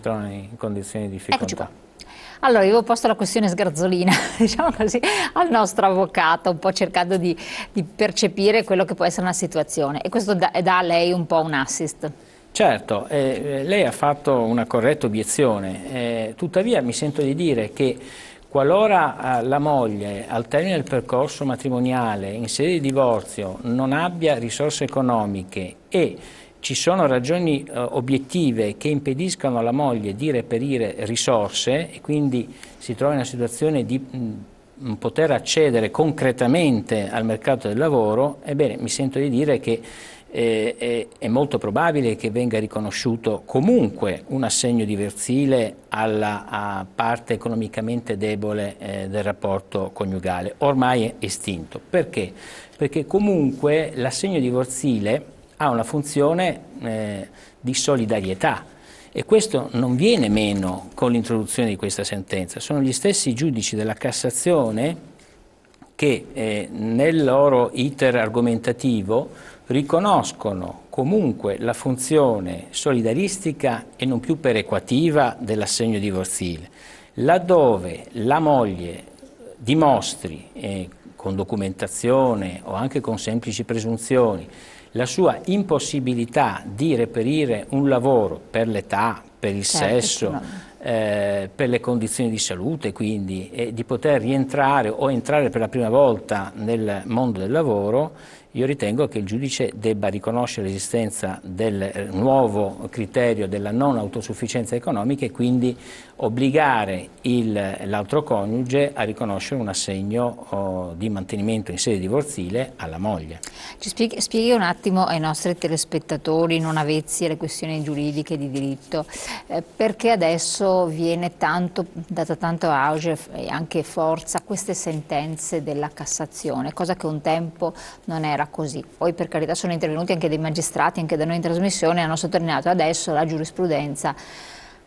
trovano in condizioni di difficoltà. Allora, io ho posto la questione sgarzolina, diciamo così, al nostro avvocato, un po' cercando di, di percepire quello che può essere una situazione e questo dà, a lei un po' un assist. Certo, eh, lei ha fatto una corretta obiezione, eh, tuttavia mi sento di dire che qualora eh, la moglie al termine del percorso matrimoniale in sede di divorzio non abbia risorse economiche e ci sono ragioni eh, obiettive che impediscono alla moglie di reperire risorse e quindi si trova in una situazione di mh, mm, poter accedere concretamente al mercato del lavoro, ebbene mi sento di dire che eh, è, è, molto probabile che venga riconosciuto comunque un assegno diversile alla parte economicamente debole eh, del rapporto coniugale, ormai è estinto. Perché? Perché comunque l'assegno divorzile ha una funzione eh, di solidarietà e questo non viene meno con l'introduzione di questa sentenza, sono gli stessi giudici della Cassazione che eh, nel loro iter argomentativo riconoscono comunque la funzione solidaristica e non più perequativa dell'assegno divorzile, laddove la moglie dimostri eh, con documentazione o anche con semplici presunzioni la sua impossibilità di reperire un lavoro per l'età, per il certo, sesso, no. eh, per le condizioni di salute, quindi, e di poter rientrare o entrare per la prima volta nel mondo del lavoro io ritengo che il giudice debba riconoscere l'esistenza del eh, nuovo criterio della non autosufficienza economica e quindi obbligare l'altro coniuge a riconoscere un assegno oh, di mantenimento in sede divorzile alla moglie. Ci spieghi, spieghi, un attimo ai nostri telespettatori non avezzi alle questioni giuridiche di diritto, eh, perché adesso viene tanto, data tanto auge e anche forza a queste sentenze della Cassazione, cosa che un tempo non era era così. Poi per carità sono intervenuti anche dei magistrati, anche da noi in trasmissione, hanno sottolineato adesso la giurisprudenza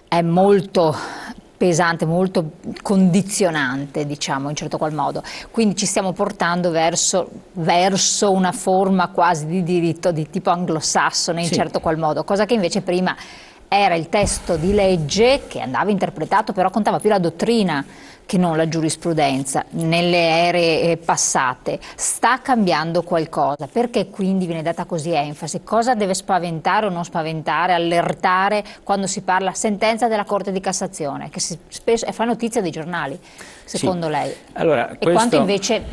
è molto pesante, molto condizionante, diciamo, in certo qual modo. Quindi ci stiamo portando verso, verso una forma quasi di diritto di tipo anglosassone, in sì. certo qual modo, cosa che invece prima era il testo di legge che andava interpretato, però contava più la dottrina che non la giurisprudenza nelle ere eh, passate. Sta cambiando qualcosa, perché quindi viene data così enfasi? Cosa deve spaventare o non spaventare, allertare quando si parla sentenza della Corte di Cassazione, che spesso fa notizia dei giornali, secondo sì. lei? Allora, e questo... quanto invece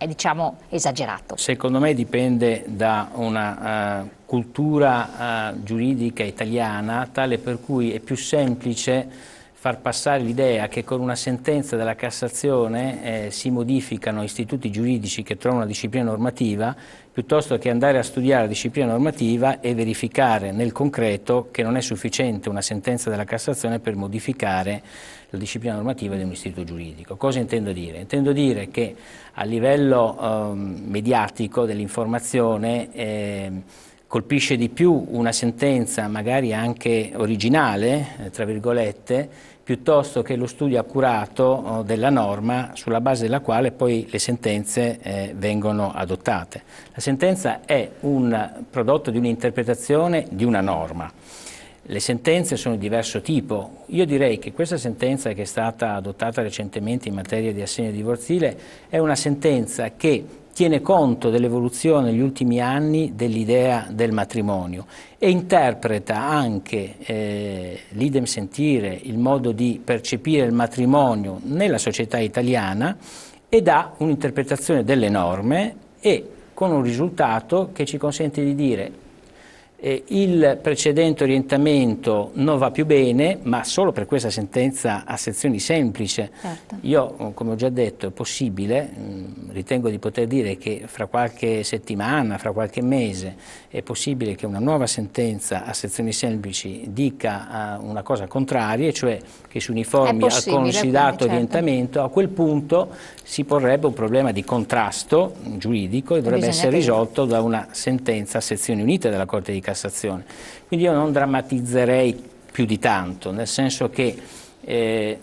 è diciamo esagerato. Secondo me dipende da una uh, cultura uh, giuridica italiana tale per cui è più semplice far passare l'idea che con una sentenza della Cassazione eh, si modificano istituti giuridici che trovano una disciplina normativa, piuttosto che andare a studiare la disciplina normativa e verificare nel concreto che non è sufficiente una sentenza della Cassazione per modificare la disciplina normativa di un istituto giuridico. Cosa intendo dire? Intendo dire che a livello eh, mediatico dell'informazione eh, colpisce di più una sentenza magari anche originale, eh, tra virgolette, piuttosto che lo studio accurato oh, della norma sulla base della quale poi le sentenze eh, vengono adottate. La sentenza è un prodotto di un'interpretazione di una norma. Le sentenze sono di diverso tipo. Io direi che questa sentenza che è stata adottata recentemente in materia di assegno divorzile è una sentenza che tiene conto dell'evoluzione negli ultimi anni dell'idea del matrimonio e interpreta anche eh, l'idem sentire, il modo di percepire il matrimonio nella società italiana e dà un'interpretazione delle norme e con un risultato che ci consente di dire eh, il precedente orientamento non va più bene, ma solo per questa sentenza a sezioni semplice. Certo. Io, come ho già detto, è possibile, mh, mm, ritengo di poter dire che fra qualche settimana, fra qualche mese, è possibile che una nuova sentenza a sezioni semplici dica uh, una cosa contraria, cioè che si uniformi al consigliato certo. orientamento, a quel punto si porrebbe un problema di contrasto giuridico e dovrebbe Bisogna essere risolto da una sentenza a sezioni unite della Corte di Cassazione Cassazione. Quindi io non drammatizzerei più di tanto, nel senso che eh,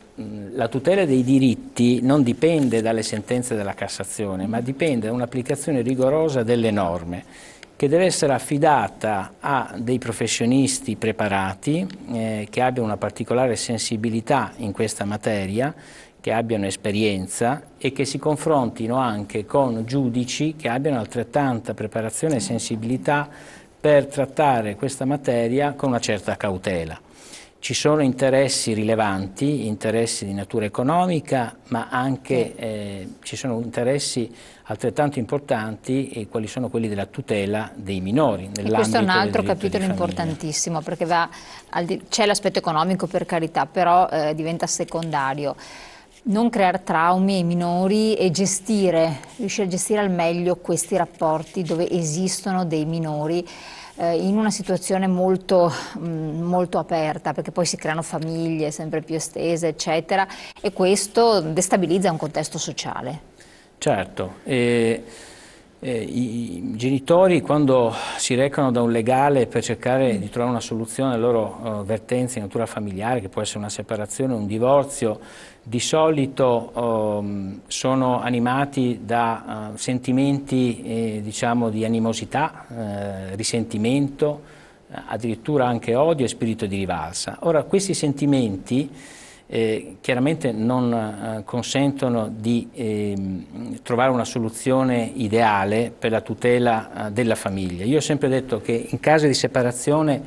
la tutela dei diritti non dipende dalle sentenze della Cassazione, ma dipende da un'applicazione rigorosa delle norme che deve essere affidata a dei professionisti preparati, eh, che abbiano una particolare sensibilità in questa materia, che abbiano esperienza e che si confrontino anche con giudici che abbiano altrettanta preparazione e sensibilità per trattare questa materia con una certa cautela. Ci sono interessi rilevanti, interessi di natura economica, ma anche eh, ci sono interessi altrettanto importanti e quali sono quelli della tutela dei minori. E questo è un altro capitolo importantissimo perché c'è l'aspetto economico per carità, però eh, diventa secondario non creare traumi ai minori e gestire, riuscire a gestire al meglio questi rapporti dove esistono dei minori eh, in una situazione molto, mh, mm, molto, aperta, perché poi si creano famiglie sempre più estese, eccetera, e questo destabilizza un contesto sociale. Certo. E eh, i genitori quando si recano da un legale per cercare di trovare una soluzione alle loro eh, vertenze di natura familiare, che può essere una separazione, un divorzio, di solito eh, sono animati da eh, sentimenti eh, diciamo di animosità, eh, risentimento, addirittura anche odio e spirito di rivalsa. Ora questi sentimenti eh, chiaramente non eh, consentono di eh, trovare una soluzione ideale per la tutela eh, della famiglia. Io ho sempre detto che in caso di separazione,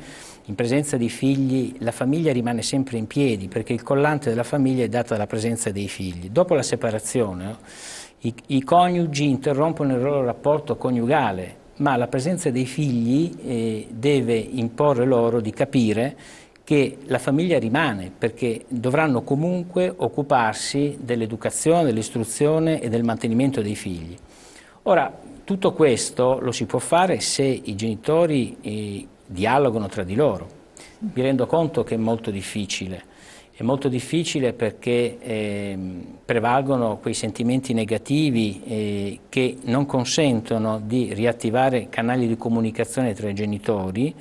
in presenza di figli, la famiglia rimane sempre in piedi perché il collante della famiglia è data dalla presenza dei figli. Dopo la separazione i, i coniugi interrompono il loro rapporto coniugale, ma la presenza dei figli eh, deve imporre loro di capire che la famiglia rimane perché dovranno comunque occuparsi dell'educazione, dell'istruzione e del mantenimento dei figli. Ora, tutto questo lo si può fare se i genitori eh, dialogano tra di loro. Mi rendo conto che è molto difficile, è molto difficile perché eh, prevalgono quei sentimenti negativi eh, che non consentono di riattivare canali di comunicazione tra i genitori,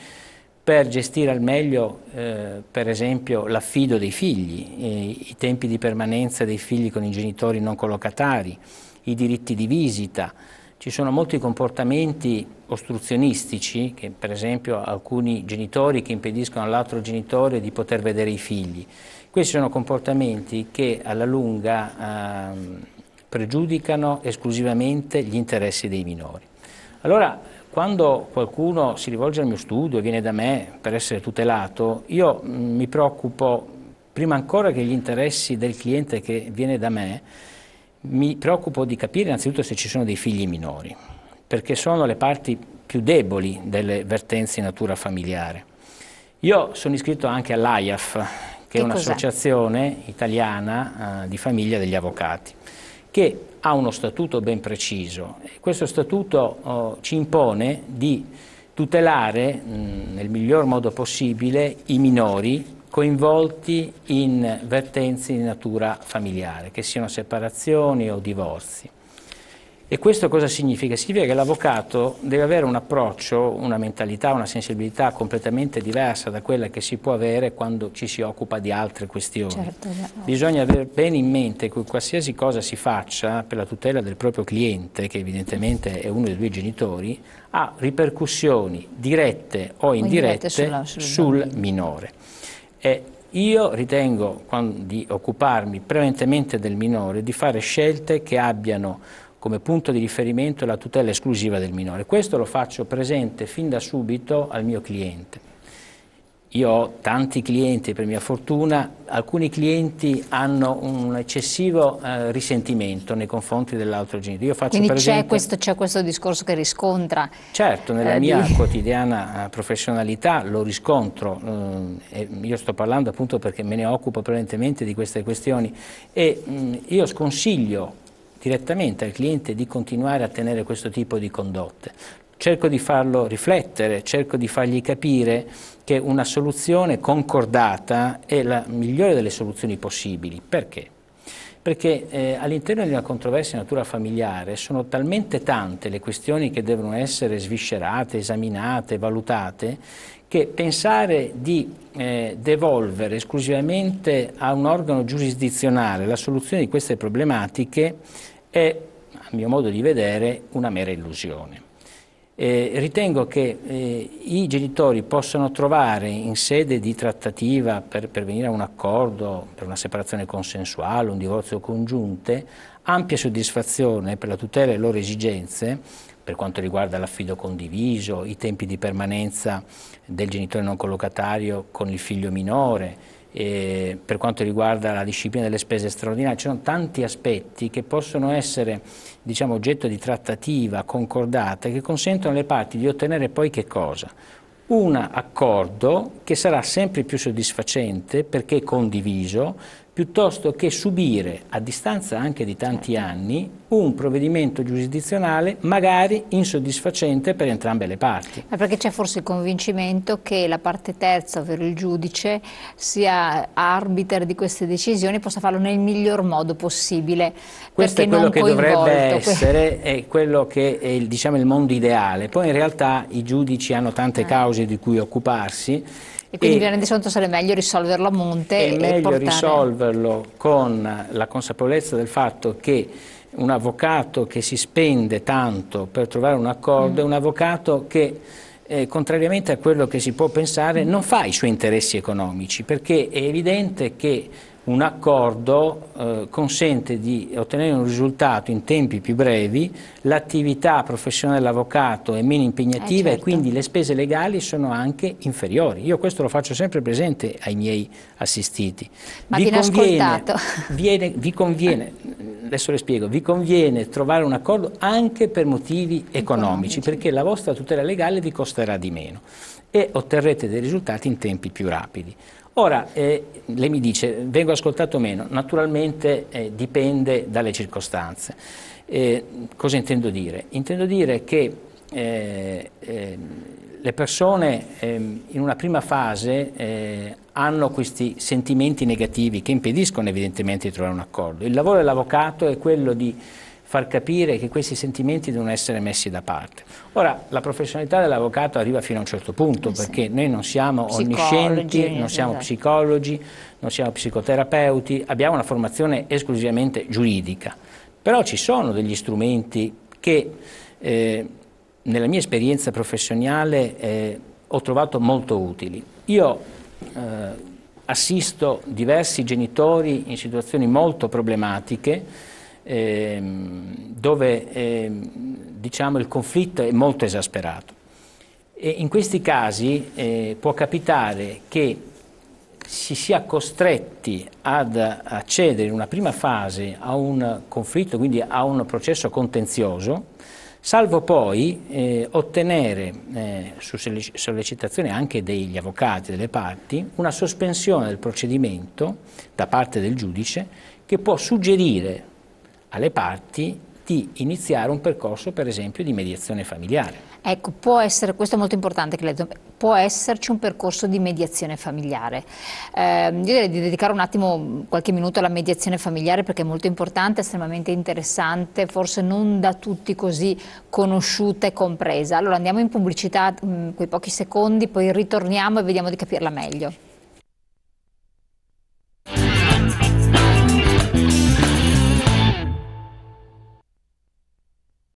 per gestire al meglio eh, per esempio l'affido dei figli, eh, i tempi di permanenza dei figli con i genitori non collocatari, i diritti di visita. Ci sono molti comportamenti ostruzionistici, che per esempio alcuni genitori che impediscono all'altro genitore di poter vedere i figli. Questi sono comportamenti che alla lunga eh, pregiudicano esclusivamente gli interessi dei minori. Allora, quando qualcuno si rivolge al mio studio e viene da me per essere tutelato, io mm, mi preoccupo, prima ancora che gli interessi del cliente che viene da me, mi preoccupo di capire innanzitutto se ci sono dei figli minori, perché sono le parti più deboli delle vertenze in natura familiare. Io sono iscritto anche all'AIAF, che, che è un'associazione italiana eh, di famiglia degli avvocati che ha uno statuto ben preciso. Questo statuto oh, ci impone di tutelare mh, nel miglior modo possibile i minori coinvolti in vertenze di natura familiare, che siano separazioni o divorzi. E questo cosa significa? Significa che l'avvocato deve avere un approccio, una mentalità, una sensibilità completamente diversa da quella che si può avere quando ci si occupa di altre questioni. Certo, Bisogna avere bene in mente che qualsiasi cosa si faccia per la tutela del proprio cliente, che evidentemente è uno dei due genitori, ha ripercussioni dirette o indirette, o indirette sulla, sul, sul minore. E io ritengo di occuparmi prevalentemente del minore, di fare scelte che abbiano come punto di riferimento la tutela esclusiva del minore. Questo lo faccio presente fin da subito al mio cliente. Io ho tanti clienti per mia fortuna, alcuni clienti hanno un eccessivo eh, risentimento nei confronti dell'altro genitore. Quindi c'è questo, questo, discorso che riscontra? Certo, nella eh, mia di... quotidiana eh, professionalità lo riscontro, eh, io sto parlando appunto perché me ne occupo prevalentemente di queste questioni e mh, mm, io sconsiglio direttamente al cliente di continuare a tenere questo tipo di condotte. Cerco di farlo riflettere, cerco di fargli capire che una soluzione concordata è la migliore delle soluzioni possibili. Perché? Perché eh, all'interno di una controversia di natura familiare sono talmente tante le questioni che devono essere sviscerate, esaminate, valutate, che pensare di eh, devolvere esclusivamente a un organo giurisdizionale la soluzione di queste problematiche è, a mio modo di vedere, una mera illusione. Eh, ritengo che eh, i genitori possano trovare in sede di trattativa per pervenire a un accordo, per una separazione consensuale, un divorzio congiunte, ampia soddisfazione per la tutela delle loro esigenze per quanto riguarda l'affido condiviso, i tempi di permanenza del genitore non collocatario con il figlio minore, eh, per quanto riguarda la disciplina delle spese straordinarie, ci sono tanti aspetti che possono essere diciamo, oggetto di trattativa concordata che consentono alle parti di ottenere poi che cosa? Un accordo che sarà sempre più soddisfacente perché condiviso, piuttosto che subire, a distanza anche di tanti certo. anni, un provvedimento giurisdizionale magari insoddisfacente per entrambe le parti. Ma perché c'è forse il convincimento che la parte terza, ovvero il giudice, sia arbiter di queste decisioni e possa farlo nel miglior modo possibile. Questo è quello che coinvolto. dovrebbe essere, è quello che è il, diciamo, il mondo ideale. Poi in realtà i giudici hanno tante ah. cause di cui occuparsi e quindi e, vi rendete conto se è meglio risolverlo a monte? È meglio portare... risolverlo con la consapevolezza del fatto che un avvocato che si spende tanto per trovare un accordo mm. è un avvocato che eh, contrariamente a quello che si può pensare, non fa i suoi interessi economici, perché è evidente che un accordo eh, consente di ottenere un risultato in tempi più brevi, l'attività professionale dell'avvocato è meno impegnativa eh certo. e quindi le spese legali sono anche inferiori. Io questo lo faccio sempre presente ai miei assistiti. Ma vi conviene, viene, vi conviene, adesso le spiego, vi conviene trovare un accordo anche per motivi economici, economici. perché la vostra tutela legale vi costerà di meno e otterrete dei risultati in tempi più rapidi. Ora, eh, lei mi dice, vengo ascoltato o meno, naturalmente eh, dipende dalle circostanze. Eh, cosa intendo dire? Intendo dire che eh, ehm, le persone ehm, in una prima fase eh, hanno questi sentimenti negativi che impediscono evidentemente di trovare un accordo. Il lavoro dell'avvocato è quello di far capire che questi sentimenti devono essere messi da parte. Ora, la professionalità dell'avvocato arriva fino a un certo punto, eh sì. perché noi non siamo psicologi, onniscienti, non esatto. siamo esatto. psicologi, non siamo psicoterapeuti, abbiamo una formazione esclusivamente giuridica. Però ci sono degli strumenti che eh, nella mia esperienza professionale eh, ho trovato molto utili. Io eh, assisto diversi genitori in situazioni molto problematiche Ehm, dove ehm, diciamo, il conflitto è molto esasperato. E in questi casi eh, può capitare che si sia costretti ad accedere in una prima fase a un conflitto, quindi a un processo contenzioso, salvo poi eh, ottenere, eh, su sollecitazione anche degli avvocati delle parti, una sospensione del procedimento da parte del giudice che può suggerire alle parti di iniziare un percorso per esempio di mediazione familiare. Ecco, può essere, questo è molto importante che lei può esserci un percorso di mediazione familiare. Eh, io direi di dedicare un attimo mm, qualche minuto alla mediazione familiare perché è molto importante, estremamente interessante, forse non da tutti così conosciuta e compresa. Allora andiamo in pubblicità mh, mm, quei pochi secondi, poi ritorniamo e vediamo di capirla meglio.